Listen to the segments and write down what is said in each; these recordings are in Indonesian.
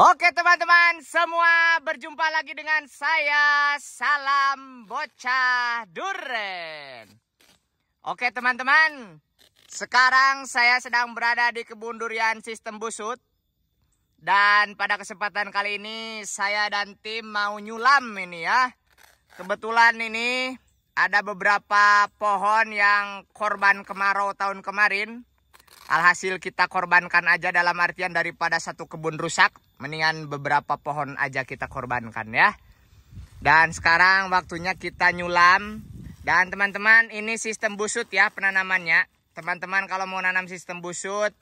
Oke teman-teman semua berjumpa lagi dengan saya Salam Bocah Duren Oke teman-teman Sekarang saya sedang berada di kebun durian sistem busut Dan pada kesempatan kali ini saya dan tim mau nyulam ini ya Kebetulan ini ada beberapa pohon yang korban kemarau tahun kemarin Alhasil kita korbankan aja dalam artian daripada satu kebun rusak, mendingan beberapa pohon aja kita korbankan ya. Dan sekarang waktunya kita nyulam. Dan teman-teman ini sistem busut ya penanamannya. Teman-teman kalau mau nanam sistem busut,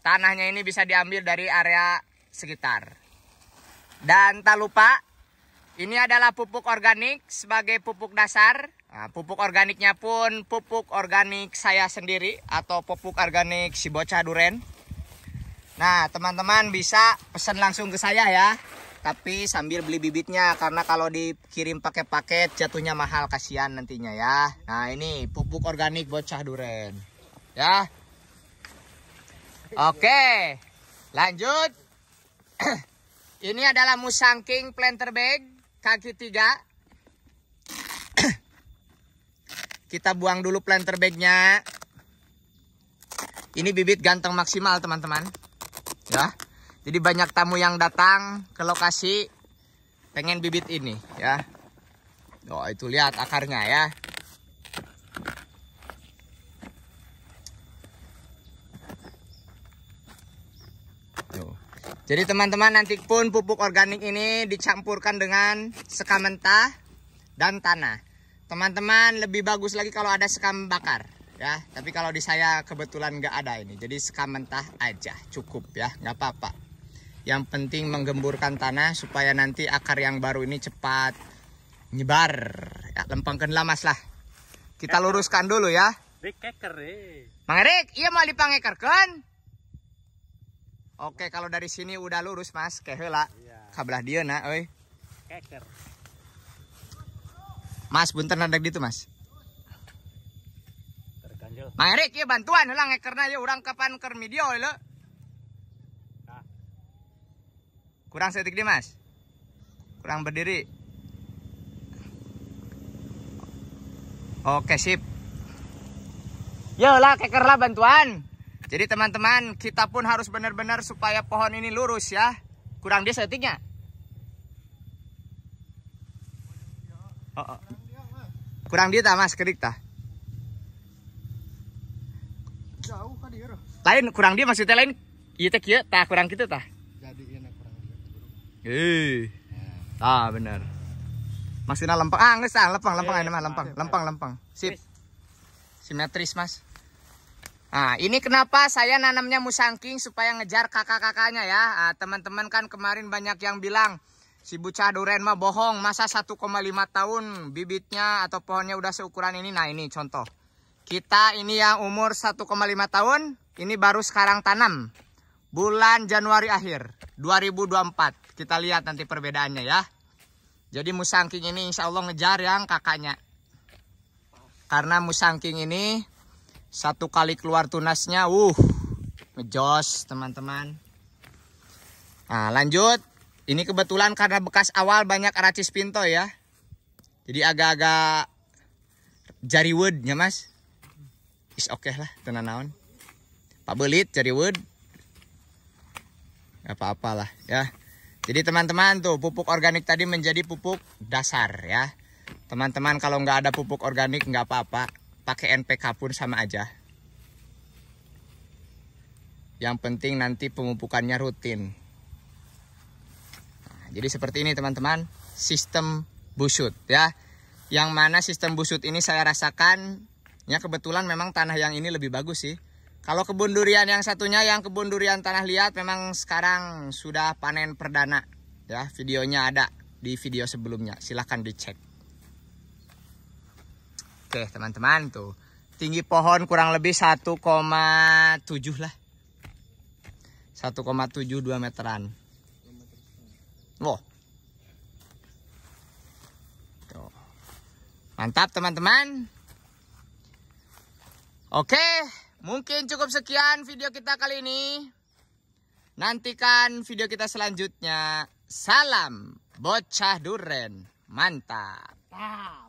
tanahnya ini bisa diambil dari area sekitar. Dan tak lupa, ini adalah pupuk organik sebagai pupuk dasar. Nah, pupuk organiknya pun pupuk organik saya sendiri atau pupuk organik si bocah duren. Nah, teman-teman bisa pesan langsung ke saya ya. Tapi sambil beli bibitnya karena kalau dikirim pakai paket jatuhnya mahal kasihan nantinya ya. Nah, ini pupuk organik bocah duren. Ya. Oke. Lanjut. ini adalah musangking planter bag kaki tiga Kita buang dulu planter bagnya. Ini bibit ganteng maksimal teman-teman. Ya. Jadi banyak tamu yang datang ke lokasi pengen bibit ini ya. Oh, itu lihat akarnya ya. Jadi teman-teman nanti pun pupuk organik ini dicampurkan dengan sekam mentah dan tanah teman-teman lebih bagus lagi kalau ada sekam bakar ya tapi kalau di saya kebetulan nggak ada ini jadi sekam mentah aja cukup ya nggak apa-apa yang penting menggemburkan tanah supaya nanti akar yang baru ini cepat nyebar ya, lempengkanlah mas lah kita luruskan dulu ya Mang Erik, iya mau dipangekerkan Oke kalau dari sini udah lurus mas kehela iya. kabelah dia nak oi keker Mas bunten di itu, mas Mang Erik ya bantuan lah karena ya orang kapan ker iya, lo nah. kurang setik deh mas kurang berdiri oke sip Ya lah kekerlah bantuan jadi teman-teman kita pun harus benar-benar supaya pohon ini lurus ya kurang dia setiknya oh, oh. Kurang dia tak mas kerik tak? Jauh kan dia. Ya, lain kurang dia maksudnya lain iya teh kia tak kurang kita gitu tak? Jadi iya kurang dia Eh, nah. tak ah, benar. Maksudnya lempang, ah nggak sah lempang lempang ini mah eh, lempang eh, lempang eh. lempang sip simetris mas. Nah, ini kenapa saya nanamnya musangking supaya ngejar kakak-kakaknya ya. Ah, teman-teman nah, kan kemarin banyak yang bilang si buca duren mah bohong masa 1,5 tahun bibitnya atau pohonnya udah seukuran ini nah ini contoh kita ini yang umur 1,5 tahun ini baru sekarang tanam bulan Januari akhir 2024 kita lihat nanti perbedaannya ya jadi musangking ini insya Allah ngejar yang kakaknya karena musangking ini satu kali keluar tunasnya uh ngejos teman-teman nah lanjut ini kebetulan karena bekas awal banyak racis pinto ya. Jadi agak-agak jari woodnya mas. Is oke okay lah, tenan naon. Pak belit jari wood. Apa-apalah ya. Jadi teman-teman tuh pupuk organik tadi menjadi pupuk dasar ya. Teman-teman kalau nggak ada pupuk organik nggak apa-apa. Pakai NPK pun sama aja. Yang penting nanti pemupukannya rutin. Jadi seperti ini teman-teman, sistem busut ya. Yang mana sistem busut ini saya rasakan ya kebetulan memang tanah yang ini lebih bagus sih. Kalau kebun durian yang satunya yang kebun durian tanah liat memang sekarang sudah panen perdana ya. Videonya ada di video sebelumnya. Silahkan dicek. Oke, teman-teman tuh. Tinggi pohon kurang lebih 1,7 lah. 1,72 meteran. Wow. Tuh. Mantap teman-teman. Oke, mungkin cukup sekian video kita kali ini. Nantikan video kita selanjutnya. Salam bocah duren. Mantap.